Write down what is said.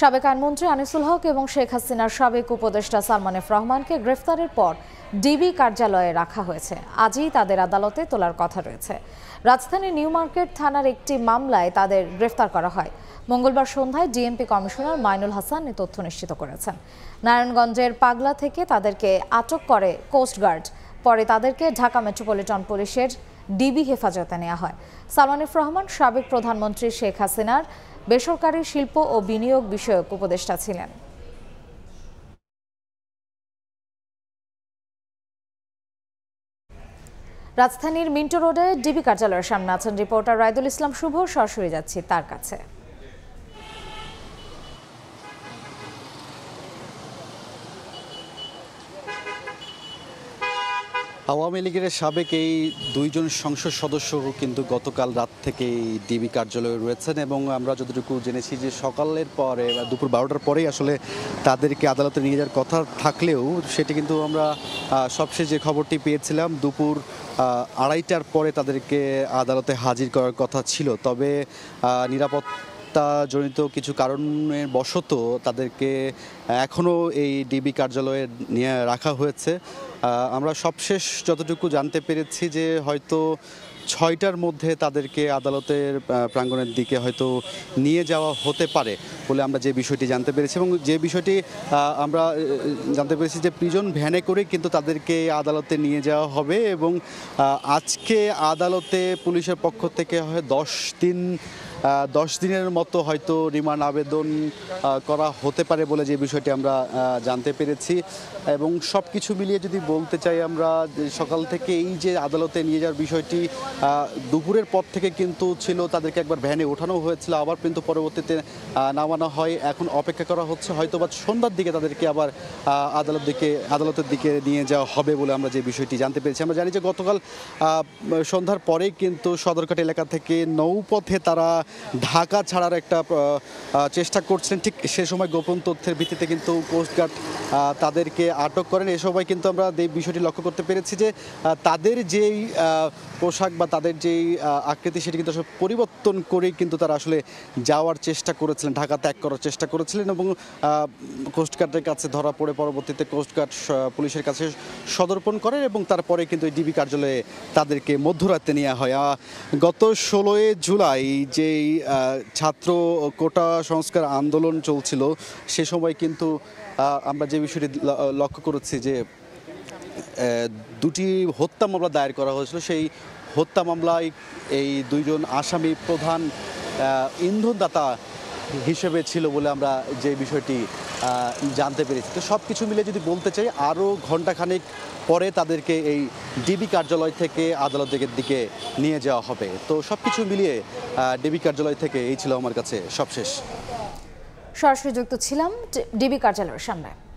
সাবেক আইনমন্ত্রী আনিসুল হক এবং শেখ হাসিনার সাবেক উপদেষ্টা সালমান এফ রহমানকে গ্রেফতারের পর ডিবি কার্যালয়ে রাখা হয়েছে আজই তাদের আদালতে তোলার কথা রয়েছে রাজধানীর নিউ মার্কেট থানার একটি মামলায় তাদের গ্রেফতার করা হয় মঙ্গলবার সন্ধ্যায় ডিএমপি কমিশনার মাইনুল হাসান এ তথ্য নিশ্চিত করেছেন নারায়ণগঞ্জের পাগলা থেকে তাদেরকে আটক করে কোস্টগার্ড পরে তাদেরকে ঢাকা মেট্রোপলিটন পুলিশের ডিবি হেফাজতে নেওয়া হয় সালমান রহমান সাবেক প্রধানমন্ত্রী শেখ হাসিনার বেসরকারি শিল্প ও বিনিয়োগ বিষয়ক উপদেষ্টা ছিলেন রাজধানীর মিন্টো রোডে ডিবি কার্যালয়ের সামনে আছেন রিপোর্টার রায়দুল ইসলাম শুভ সরাসরি যাচ্ছি তার কাছে আওয়ামী লীগের সাবেক এই দুইজন সংসদ সদস্য কিন্তু গতকাল রাত থেকেই ডিবি কার্যালয়ে রয়েছেন এবং আমরা যতটুকু জেনেছি যে সকালের পরে দুপুর বারোটার পরেই আসলে তাদেরকে আদালতে নিয়ে যাওয়ার কথা থাকলেও সেটি কিন্তু আমরা সবশেষ যে খবরটি পেয়েছিলাম দুপুর আড়াইটার পরে তাদেরকে আদালতে হাজির করার কথা ছিল তবে নিরাপত্তা নিরাপত্তাজনিত কিছু কারণের বশত তাদেরকে এখনও এই ডিবি কার্যালয়ে নিয়ে রাখা হয়েছে আমরা সবশেষ যতটুকু জানতে পেরেছি যে হয়তো ছয়টার মধ্যে তাদেরকে আদালতের প্রাঙ্গণের দিকে হয়তো নিয়ে যাওয়া হতে পারে বলে আমরা যে বিষয়টি জানতে পেরেছি এবং যে বিষয়টি আমরা জানতে পেরেছি যে প্রিজন ভ্যানে করে কিন্তু তাদেরকে আদালতে নিয়ে যাওয়া হবে এবং আজকে আদালতে পুলিশের পক্ষ থেকে হয় দশ দিন দশ দিনের মতো হয়তো রিমান্ড আবেদন করা হতে পারে বলে যে বিষয়টি আমরা জানতে পেরেছি এবং সব কিছু মিলিয়ে যদি বলতে চাই আমরা সকাল থেকে এই যে আদালতে নিয়ে যাওয়ার বিষয়টি দুপুরের পর থেকে কিন্তু ছিল তাদেরকে একবার ভ্যানে ওঠানো হয়েছিল আবার কিন্তু পরবর্তীতে নামানো হয় এখন অপেক্ষা করা হচ্ছে হয়তো বা সন্ধ্যার দিকে তাদেরকে আবার আদালত দিকে আদালতের দিকে নিয়ে যাওয়া হবে বলে আমরা যে বিষয়টি জানতে পেরেছি আমরা জানি যে গতকাল সন্ধ্যার পরেই কিন্তু সদরঘাট এলাকা থেকে নৌপথে তারা ঢাকা ছাড়ার একটা চেষ্টা করছিলেন ঠিক সে সময় গোপন তথ্যের ভিত্তিতে কিন্তু কোস্টগার্ড তাদেরকে আটক করেন এ সময় কিন্তু আমরা এই বিষয়টি লক্ষ্য করতে পেরেছি যে তাদের যেই পোশাক বা তাদের যেই আকৃতি সেটি কিন্তু আসলে পরিবর্তন করেই কিন্তু তারা আসলে যাওয়ার চেষ্টা করেছিলেন ঢাকা ত্যাগ করার চেষ্টা করেছিলেন এবং কোস্টগার্ডের কাছে ধরা পড়ে পরবর্তীতে কোস্টগার্ড পুলিশের কাছে সদর্পণ করেন এবং তারপরে কিন্তু ডিবি কার্যালয়ে তাদেরকে মধ্যরাতে নেওয়া হয় গত ষোলোই জুলাই যে এই ছাত্র কোটা সংস্কার আন্দোলন চলছিল সে সময় কিন্তু আমরা যে বিষয়টি লক্ষ্য করেছি যে দুটি হত্যা মামলা দায়ের করা হয়েছিল সেই হত্যা মামলায় এই দুইজন আসামি প্রধান ইন্ধনদাতা হিসেবে ছিল বলে আমরা যে বিষয়টি জানতে পেরেছি তো সব কিছু মিলে যদি বলতে চাই আরও ঘণ্টাখানেক পরে তাদেরকে এই ডিবি কার্যালয় থেকে আদালতের দিকে নিয়ে যাওয়া হবে তো সব কিছু মিলিয়ে ডিবি কার্যালয় থেকে এই ছিল আমার কাছে সবশেষ সরাসরি যুক্ত ছিলাম ডিবি কার্যালয়ের সামনে